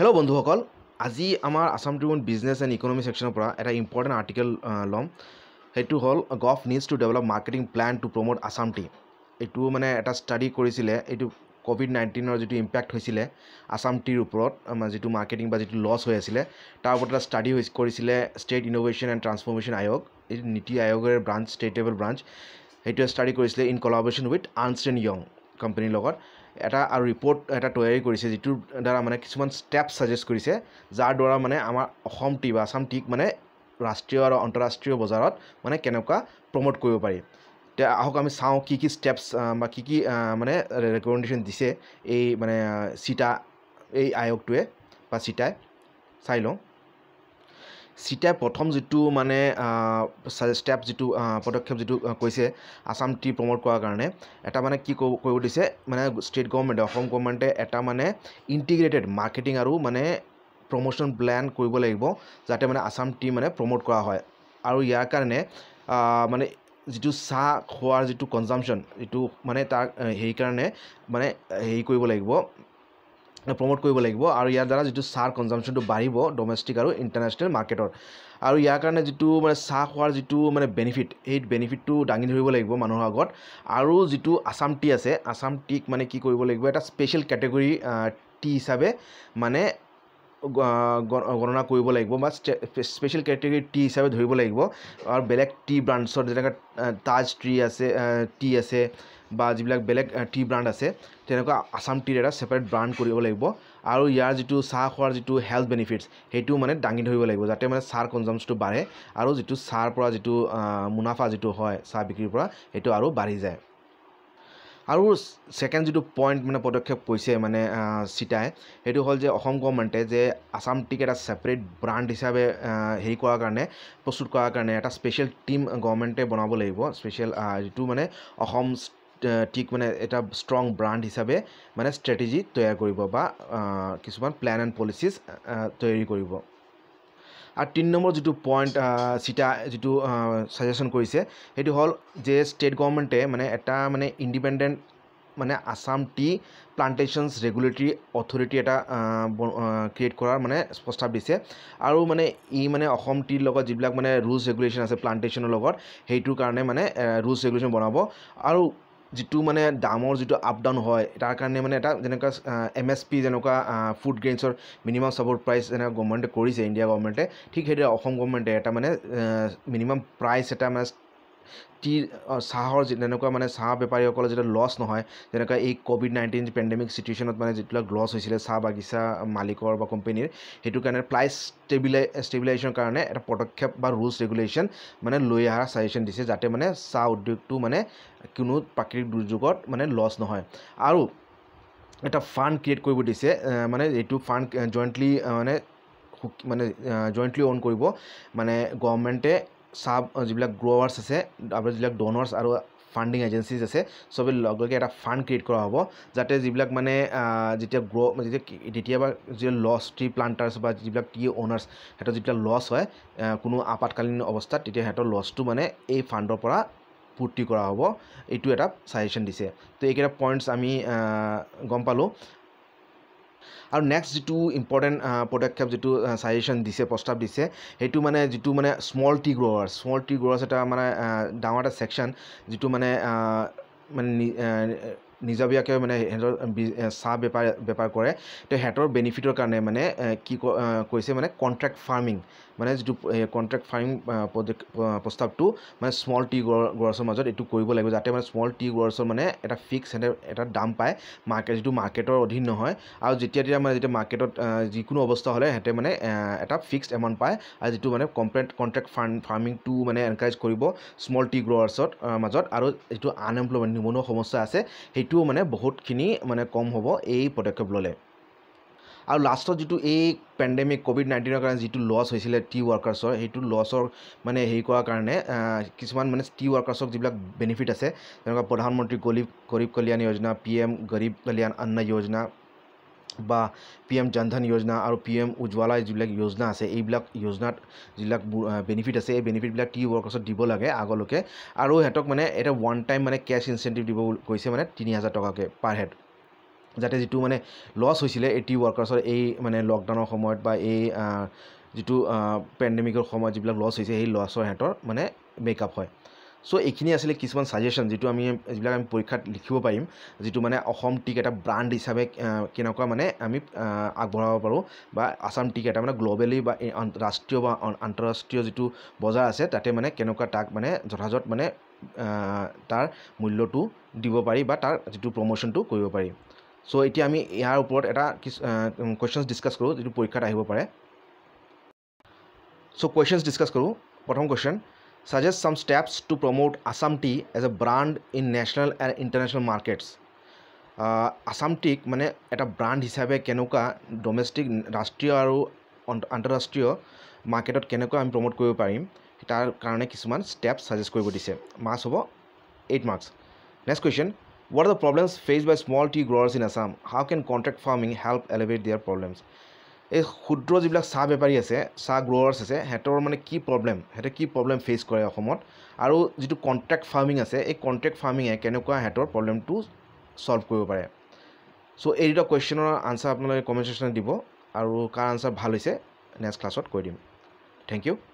Hello' বন্ধুসকল আজি আমাৰ Assam Tribune business and economy ছেকশ্যনৰ পৰা এটা ইম্পৰ্টেণ্ট আৰ্টিকেল ল'ম সেইটো হ'ল gov needs to develop marketing plan to promote Assam tea এইটো মানে এটা ষ্টাডি কৰিছিলে এইটো ক'ভিড নাইণ্টিনৰ যিটো ইম্পেক্ট হৈছিলে আছাম টিৰ ওপৰত যিটো মাৰ্কেটিং বা যিটো লছ হৈ আছিলে তাৰ ওপৰত এটা ষ্টাডি হৈ কৰিছিলে ষ্টেট ইন'ভেশ্যন এণ্ড ট্ৰান্সফৰ্মেশ্যন আয়োগ এই নীতি আয়োগৰে ব্ৰাঞ্চ ষ্টেট লেভেল ব্ৰাঞ্চ সেইটোৱে ষ্টাডি কৰিছিলে in collaboration with Ernst and Young কোম্পানীৰ লগত এটা আৰু ৰিপৰ্ট এটা তৈয়াৰী কৰিছে যিটোৰ দ্বাৰা মানে কিছুমান ষ্টেপ ছাজেষ্ট কৰিছে যাৰ দ্বাৰা মানে আমাৰ অসম টি বা আছাম টিক মানে ৰাষ্ট্ৰীয় আৰু আন্তঃৰাষ্ট্ৰীয় বজাৰত মানে কেনেকুৱা প্ৰম'ট কৰিব পাৰি এতিয়া আহক আমি চাওঁ কি কি ষ্টেপছ বা কি কি মানে ৰেকমেণ্ডেশ্যন দিছে এই মানে চিটা এই আয়োগটোৱে বা চিটাই চাই লওঁ চিটাই প্ৰথম যিটো মানে ষ্টেপ যিটো পদক্ষেপ যিটো কৈছে আছাম টি প্ৰমোট কৰাৰ কাৰণে এটা মানে কি কৰিব দিছে মানে ষ্টেট গভৰ্ণমেণ্টে অসম গভৰ্ণমেণ্টে এটা মানে ইণ্টিগ্ৰেটেড মাৰ্কেটিং আৰু মানে প্ৰমোশ্যন প্লেন কৰিব লাগিব যাতে মানে আছাম টি মানে প্ৰমোট কৰা হয় আৰু ইয়াৰ কাৰণে মানে যিটো চাহ খোৱাৰ যিটো কনজামশ্যন যিটো মানে তাৰ সেইকাৰণে মানে হেৰি কৰিব লাগিব প্ৰম'ট কৰিব লাগিব আৰু ইয়াৰ দ্বাৰা যিটো চাহ কনজামশ্যনটো বাঢ়িব ডমেষ্টিক আৰু ইণ্টাৰনেশ্যনেল মাৰ্কেটৰ আৰু ইয়াৰ কাৰণে যিটো মানে চাহ খোৱাৰ যিটো মানে বেনিফিট সেই বেনিফিটটো দাঙি ধৰিব লাগিব মানুহৰ আগত আৰু যিটো আছাম টি আছে আছাম টিক মানে কি কৰিব লাগিব এটা স্পেচিয়েল কেটেগৰী টি হিচাপে মানে গণনা কৰিব লাগিব বা স্পেচিয়েল কেটেগৰী টি হিচাপে ধৰিব লাগিব আৰু বেলেগ টি ব্ৰাঞ্চত যেনেকৈ তাজ টি আছে টি আছে বা যিবিলাক বেলেগ টি ব্ৰাণ্ড আছে তেনেকুৱা আছাম টিৰ এটা ছেপাৰেট ব্ৰাণ্ড কৰিব লাগিব আৰু ইয়াৰ যিটো চাহ খোৱাৰ যিটো হেল্থ বেনিফিটছ সেইটো মানে দাঙি ধৰিব লাগিব যাতে মানে চাহৰ কনজামচনটো বাঢ়ে আৰু যিটো চাহৰ পৰা যিটো মুনাফা যিটো হয় চাহ বিক্ৰীৰ পৰা সেইটো আৰু বাঢ়ি যায় আৰু ছেকেণ্ড যিটো পইণ্ট মানে পদক্ষেপ কৈছে মানে চিটাই সেইটো হ'ল যে অসম গভৰ্ণমেণ্টে যে আছাম টিক এটা ছেপাৰেট ব্ৰাণ্ড হিচাপে হেৰি কৰাৰ কাৰণে প্ৰস্তুত কৰাৰ কাৰণে এটা স্পেচিয়েল টীম গভৰ্ণমেণ্টে বনাব লাগিব স্পেচিয়েল যিটো মানে অসম ঠিক মানে এটা ষ্ট্ৰং ব্ৰাণ্ড হিচাপে মানে ষ্ট্ৰেটেজি তৈয়াৰ কৰিব বা কিছুমান প্লেন এণ্ড পলিচিজ তৈয়াৰী কৰিব আৰু তিনি নম্বৰ যিটো পইণ্ট চিটা যিটো চাজেশ্যন কৰিছে সেইটো হ'ল যে ষ্টেট গভৰ্ণমেণ্টে মানে এটা মানে ইণ্ডিপেণ্ডেণ্ট মানে Assam tea plantations regulatory authority এটা ক্ৰিয়েট কৰাৰ মানে প্ৰস্তাৱ দিছে আৰু মানে ই মানে অসম টিৰ লগত যিবিলাক মানে ৰুলছ ৰেগুলেশ্যন আছে প্লানটেশ্যনৰ লগত সেইটোৰ কাৰণে মানে ৰুলছ ৰেগুলেশ্যন বনাব আৰু যিটো মানে দামৰ যিটো আপ ডাউন হয় তাৰ কাৰণে মানে এটা যেনেকুৱা এম এছ পি যেনেকুৱা ফুড গ্ৰেইনছৰ মিনিমাম চাপৰ্ট প্ৰাইচ যেনেকৈ গভৰ্ণমেণ্টে কৰিছে ইণ্ডিয়া গভৰ্ণমেণ্টে ঠিক সেইদৰে অসম গভৰ্ণমেণ্টে এটা মানে মিনিমাম প্ৰাইচ এটা মানে টি চাহৰ যেনেকুৱা মানে চাহ বেপাৰীসকলৰ যেতিয়া লছ নহয় যেনেকুৱা এই ক'ভিড নাইণ্টিন পেণ্ডেমিক চিটুৱেশ্যনত মানে যিবিলাক লছ হৈছিলে চাহ বাগিচা মালিকৰ বা কোম্পেনীৰ সেইটো কাৰণে প্ৰাইচ ষ্টেবিলাই ষ্টেবিলাইজেশ্যনৰ কাৰণে এটা পদক্ষেপ বা ৰুলছ ৰেগুলেশ্যন মানে লৈ অহাৰ চাজেশ্যন দিছে যাতে মানে চাহ উদ্যোগটো মানে কোনো প্ৰাকৃতিক দুৰ্যোগত মানে লছ নহয় আৰু এটা ফাণ্ড ক্ৰিয়েট কৰিব দিছে মানে এইটো ফাণ্ড জইণ্টলি মানে মানে জইণ্টলি অ'ন কৰিব মানে গভমেণ্টে চাব যিবিলাক গ্ৰ'ৱাৰ্ছ আছে আপোনাৰ যিবিলাক ড'নাৰ্ছ আৰু ফাণ্ডিং এজেঞ্চিজ আছে চবেই লগে লগে এটা ফাণ্ড ক্ৰিয়েট কৰা হ'ব যাতে যিবিলাক মানে যেতিয়া গ্ৰ' যেতিয়া কেতিয়াবা যি লছ ট্ৰি প্লাণ্টাৰ্ছ বা যিবিলাক ট্ৰি অ'নাৰ্ছ সিহঁতৰ যেতিয়া লছ হয় কোনো আপাতকালীন অৱস্থাত তেতিয়া সিহঁতৰ লছটো মানে এই ফাণ্ডৰ পৰা পূৰ্তি কৰা হ'ব এইটো এটা চাজেশ্যন দিছে তো এইকেইটা পইণ্টছ আমি গম পালোঁ আৰু নেক্সট যিটো ইম্পৰ্টেণ্ট পদক্ষেপ যিটো চাজেশ্যন দিছে প্ৰস্তাৱ দিছে সেইটো মানে যিটো মানে small tea growers small tea growers এটা মানে ডাঙৰ এটা ছেকশ্যন যিটো মানে মানে নিজাবীয়াকৈ মানে সিহঁতৰ চাহ বেপাৰ বেপাৰ কৰে তো সিহঁতৰ বেনিফিটৰ কাৰণে মানে কি কৈছে মানে কণ্ট্ৰেক্ট ফাৰ্মিং মানে যিটো কণ্ট্ৰেক্ট ফাৰ্মিং প্ৰস্তাৱটো মানে স্মল টি গ্ৰ'ৰ্ছৰ মাজত এইটো কৰিব লাগিব যাতে মানে স্মল টি গ্ৰ'ৰ্ছৰ মানে এটা ফিক্স এটা দাম পায় মাৰ্কেট যিটো মাৰ্কেটৰ অধীন নহয় আৰু যেতিয়া তেতিয়া মানে যেতিয়া মাৰ্কেটত যিকোনো অৱস্থা হ'লে সিহঁতে মানে এটা ফিক্স এমাউণ্ট পায় আৰু যিটো মানে কমপ্লেণ্ট কণ্ট্ৰেক্ট ফাৰ্ম ফাৰ্মিংটো মানে এনকাৰেজ কৰিব স্মল টি গ্ৰ'ৰ্ছত মাজত আৰু যিটো আনএমপ্লয়মেণ্ট নিবনুৱা সমস্যা আছে সেই সেইটোও মানে বহুতখিনি মানে কম হ'ব এই পদক্ষেপ ল'লে আৰু লাষ্টত যিটো এই পেণ্ডেমিক ক'ভিড নাইণ্টিনৰ কাৰণে যিটো লছ হৈছিলে টি ৱৰ্কাৰ্ছৰ সেইটো লছৰ মানে হেৰি কৰাৰ কাৰণে কিছুমান মানে টি ৱৰ্কাৰ্ছক যিবিলাক বেনিফিট আছে যেনেকুৱা প্ৰধানমন্ত্ৰী গৰীব গৰীব কল্যাণ যোজনা পি এম গৰীব কল্যাণ অন্ন যোজনা বা পি এম জনধন যোজনা আৰু পি এম উজ্বলা যিবিলাক যোজনা আছে এইবিলাক যোজনাত যিবিলাক বেনিফিট আছে এই বেনিফিটবিলাক টি ৱৰ্কাৰ্ছত দিব লাগে আগলৈকে আৰু সিহঁতক মানে এটা ওৱান টাইম মানে কেছ ইনচেণ্টিভ দিব কৈছে মানে তিনি হাজাৰ টকাকৈ পাৰ হেড যাতে যিটো মানে লছ হৈছিলে এই টি ৱৰ্কাৰ্ছৰ এই মানে লকডাউনৰ সময়ত বা এই যিটো পেণ্ডেমিকৰ সময়ত যিবিলাক লছ হৈছে সেই লছৰ সিহঁতৰ মানে আপ হয় চ' এইখিনি আছিলে কিছুমান চাজেশ্যন যিটো আমি যিবিলাক আমি পৰীক্ষাত লিখিব পাৰিম যিটো মানে অসম টিক এটা ব্ৰাণ্ড হিচাপে কেনেকুৱা মানে আমি আগবঢ়াব পাৰোঁ বা আছাম টিক এটা মানে গ্ল'বেলি বা ৰাষ্ট্ৰীয় বা আন্তঃৰাষ্ট্ৰীয় যিটো বজাৰ আছে তাতে মানে কেনেকুৱা তাক মানে যথাযথ মানে তাৰ মূল্যটো দিব পাৰি বা তাৰ যিটো প্ৰমোশ্যনটো কৰিব পাৰি চ' এতিয়া আমি ইয়াৰ ওপৰত এটা কিছু কুৱেশ্যনছ ডিছকাছ কৰোঁ যিটো পৰীক্ষাত আহিব পাৰে চ' কুৱেশ্যনছ ডিছকাছ কৰোঁ প্ৰথম question suggest some steps to promote Assam tea as a brand in national and international markets. Assam uh, টিক মানে এটা ব্ৰাণ্ড হিচাপে কেনেকুৱা ডমেষ্টিক ৰাষ্ট্ৰীয় আৰু আন্তঃৰাষ্ট্ৰীয় মাৰ্কেটত কেনেকুৈ আমি প্ৰম'ট কৰিব পাৰিম তাৰ কাৰণে কিছুমান ষ্টেপ ছাজেষ্ট কৰিব দিছে মাৰ্চ হ'ব eight marks next question what are the problems faced by small tea growers in Assam how can contract farming help alleviate their problems এই ক্ষুদ্ৰ যিবিলাক চাহ বেপাৰী আছে চাহ গ্ৰ'ৱাৰ্ছ আছে সিহঁতৰ মানে কি প্ৰব্লেম সিহঁতে কি প্ৰব্লেম ফেচ কৰে অসমত আৰু যিটো কণ্ট্ৰেক্ট ফাৰ্মিং আছে এই কণ্ট্ৰেক্ট ফাৰ্মিঙে কেনেকুৱা সিহঁতৰ প্ৰব্লেমটো ছল্ভ কৰিব পাৰে চ' এই দুটা কুৱেশ্যনৰ আনচাৰ আপোনালোকে কমেণ্ট ছেশ্যনত দিব আৰু কাৰ আনচাৰ ভাল হৈছে নেক্সট ক্লাছত কৈ দিম থেংক ইউ